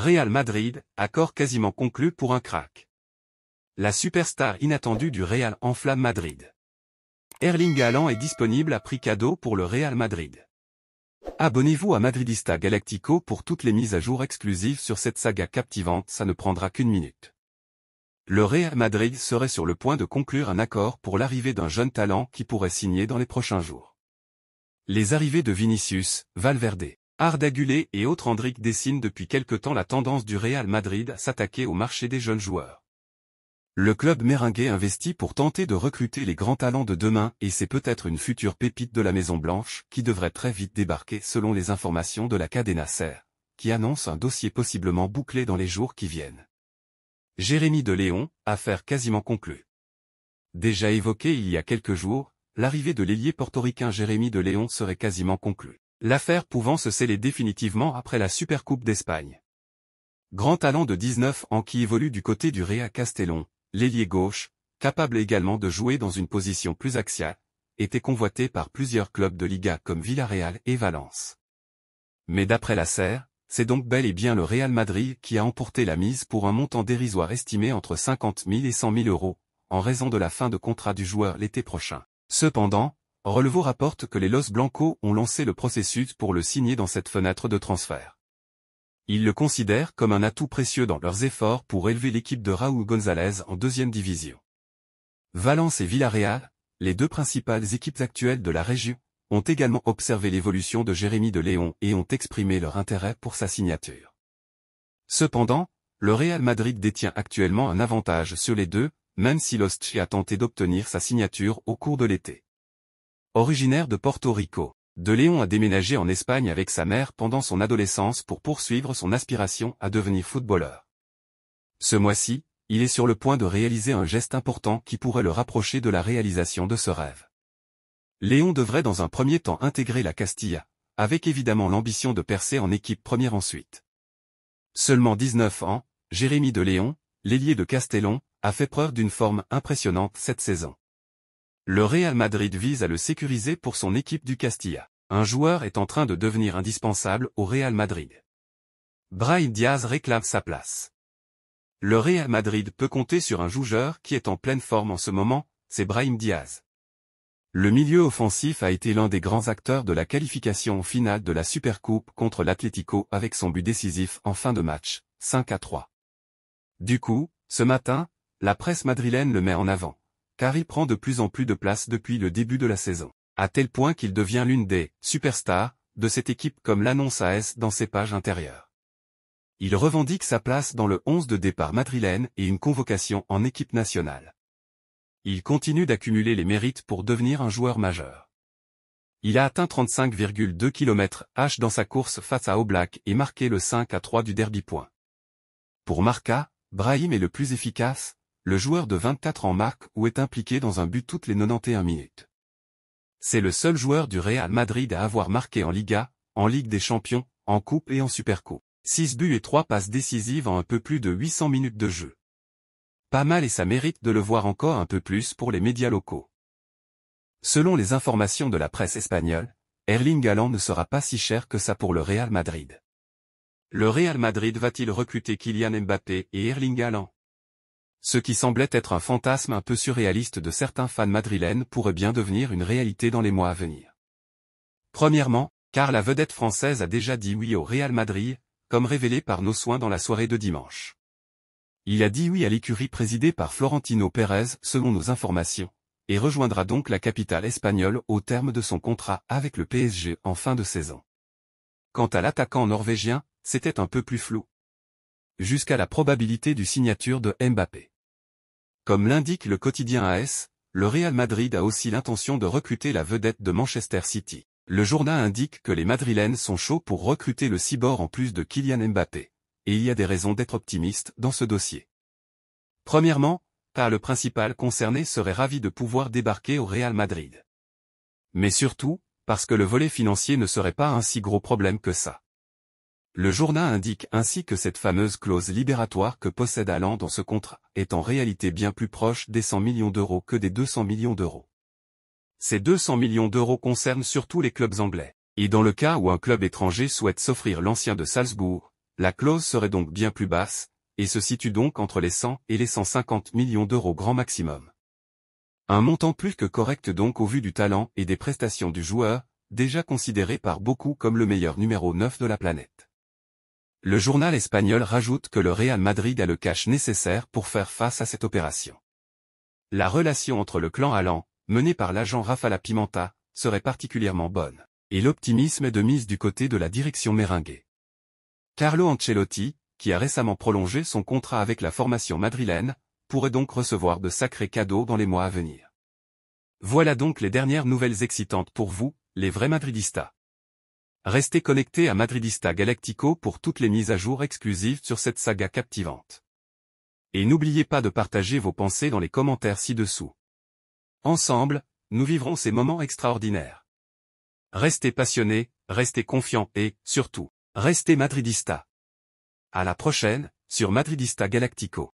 Real Madrid, accord quasiment conclu pour un crack. La superstar inattendue du Real enflamme Madrid. Erling Haaland est disponible à prix cadeau pour le Real Madrid. Abonnez-vous à Madridista Galactico pour toutes les mises à jour exclusives sur cette saga captivante, ça ne prendra qu'une minute. Le Real Madrid serait sur le point de conclure un accord pour l'arrivée d'un jeune talent qui pourrait signer dans les prochains jours. Les arrivées de Vinicius, Valverde. Ardagulé et autres Andric dessinent depuis quelque temps la tendance du Real Madrid à s'attaquer au marché des jeunes joueurs. Le club méringué investit pour tenter de recruter les grands talents de demain et c'est peut-être une future pépite de la Maison-Blanche qui devrait très vite débarquer selon les informations de la Cadena Serre, qui annonce un dossier possiblement bouclé dans les jours qui viennent. Jérémy de Léon, affaire quasiment conclue. Déjà évoqué il y a quelques jours, l'arrivée de l'ailier portoricain Jérémy de Léon serait quasiment conclue l'affaire pouvant se sceller définitivement après la Supercoupe d'Espagne. Grand talent de 19 ans qui évolue du côté du Réa Castellon, l'ailier gauche, capable également de jouer dans une position plus axiale, était convoité par plusieurs clubs de Liga comme Villarreal et Valence. Mais d'après la serre, c'est donc bel et bien le Real Madrid qui a emporté la mise pour un montant dérisoire estimé entre 50 000 et 100 000 euros, en raison de la fin de contrat du joueur l'été prochain. Cependant, Relevaux rapporte que les Los Blancos ont lancé le processus pour le signer dans cette fenêtre de transfert. Ils le considèrent comme un atout précieux dans leurs efforts pour élever l'équipe de Raúl González en deuxième division. Valence et Villarreal, les deux principales équipes actuelles de la région, ont également observé l'évolution de Jérémy de Léon et ont exprimé leur intérêt pour sa signature. Cependant, le Real Madrid détient actuellement un avantage sur les deux, même si Lostchi a tenté d'obtenir sa signature au cours de l'été. Originaire de Porto Rico, De Léon a déménagé en Espagne avec sa mère pendant son adolescence pour poursuivre son aspiration à devenir footballeur. Ce mois-ci, il est sur le point de réaliser un geste important qui pourrait le rapprocher de la réalisation de ce rêve. Léon devrait dans un premier temps intégrer la Castilla, avec évidemment l'ambition de percer en équipe première ensuite. Seulement 19 ans, Jérémy de Léon, l'ailier de Castellon, a fait preuve d'une forme impressionnante cette saison. Le Real Madrid vise à le sécuriser pour son équipe du Castilla. Un joueur est en train de devenir indispensable au Real Madrid. Brahim Diaz réclame sa place. Le Real Madrid peut compter sur un joueur qui est en pleine forme en ce moment, c'est Brahim Diaz. Le milieu offensif a été l'un des grands acteurs de la qualification finale de la Supercoupe contre l'Atlético avec son but décisif en fin de match, 5 à 3. Du coup, ce matin, la presse madrilène le met en avant il prend de plus en plus de place depuis le début de la saison. À tel point qu'il devient l'une des « superstars » de cette équipe comme l'annonce AS dans ses pages intérieures. Il revendique sa place dans le 11 de départ madrilène et une convocation en équipe nationale. Il continue d'accumuler les mérites pour devenir un joueur majeur. Il a atteint 35,2 km H dans sa course face à Oblak et marqué le 5 à 3 du derby point. Pour Marca, Brahim est le plus efficace, le joueur de 24 ans marque ou est impliqué dans un but toutes les 91 minutes. C'est le seul joueur du Real Madrid à avoir marqué en Liga, en Ligue des Champions, en Coupe et en Supercoupe. 6 buts et 3 passes décisives en un peu plus de 800 minutes de jeu. Pas mal et ça mérite de le voir encore un peu plus pour les médias locaux. Selon les informations de la presse espagnole, Erling Haaland ne sera pas si cher que ça pour le Real Madrid. Le Real Madrid va-t-il recruter Kylian Mbappé et Erling Haaland ce qui semblait être un fantasme un peu surréaliste de certains fans madrilènes pourrait bien devenir une réalité dans les mois à venir. Premièrement, car la vedette française a déjà dit oui au Real Madrid, comme révélé par nos soins dans la soirée de dimanche. Il a dit oui à l'écurie présidée par Florentino Pérez, selon nos informations, et rejoindra donc la capitale espagnole au terme de son contrat avec le PSG en fin de saison. Quant à l'attaquant norvégien, c'était un peu plus flou, jusqu'à la probabilité du signature de Mbappé. Comme l'indique le quotidien AS, le Real Madrid a aussi l'intention de recruter la vedette de Manchester City. Le journal indique que les Madrilènes sont chauds pour recruter le cyborg en plus de Kylian Mbappé, et il y a des raisons d'être optimiste dans ce dossier. Premièrement, car le principal concerné serait ravi de pouvoir débarquer au Real Madrid. Mais surtout, parce que le volet financier ne serait pas un si gros problème que ça. Le journal indique ainsi que cette fameuse clause libératoire que possède Allan dans ce contrat est en réalité bien plus proche des 100 millions d'euros que des 200 millions d'euros. Ces 200 millions d'euros concernent surtout les clubs anglais. Et dans le cas où un club étranger souhaite s'offrir l'ancien de Salzbourg, la clause serait donc bien plus basse, et se situe donc entre les 100 et les 150 millions d'euros grand maximum. Un montant plus que correct donc au vu du talent et des prestations du joueur, déjà considéré par beaucoup comme le meilleur numéro 9 de la planète. Le journal espagnol rajoute que le Real Madrid a le cash nécessaire pour faire face à cette opération. La relation entre le clan Allan, menée par l'agent La Pimenta, serait particulièrement bonne. Et l'optimisme est de mise du côté de la direction méringuée. Carlo Ancelotti, qui a récemment prolongé son contrat avec la formation madrilène, pourrait donc recevoir de sacrés cadeaux dans les mois à venir. Voilà donc les dernières nouvelles excitantes pour vous, les vrais madridistas. Restez connectés à Madridista Galactico pour toutes les mises à jour exclusives sur cette saga captivante. Et n'oubliez pas de partager vos pensées dans les commentaires ci-dessous. Ensemble, nous vivrons ces moments extraordinaires. Restez passionnés, restez confiants et, surtout, restez madridista. À la prochaine, sur Madridista Galactico.